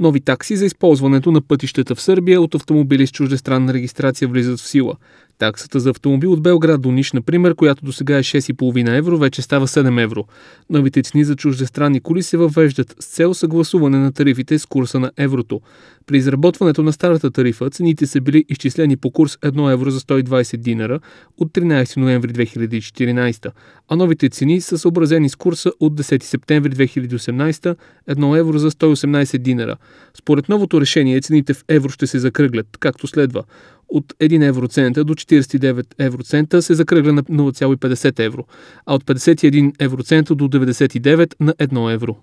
Нови такси за използването на пътищата в Сърбия от автомобили с чуждестранна регистрация влизат в сила. Таксата за автомобил от Белград до Ниш, например, която до сега е 6,5 евро, вече става 7 евро. Новите цени за чуждестранни коли се въвеждат с цел съгласуване на тарифите с курса на еврото. При изработването на старата тарифа цените са били изчислени по курс 1 евро за 120 динара от 13 ноември 2014, а новите цени са съобразени с курса от 10 септември 2018 1 евро за 118 динара. Според новото решение цените в евро ще се закръглят, както следва от 1 евроцента до 49 евроцента се закръгля на 0,50 евро, а от 51 евроцента до 99 на 1 евро.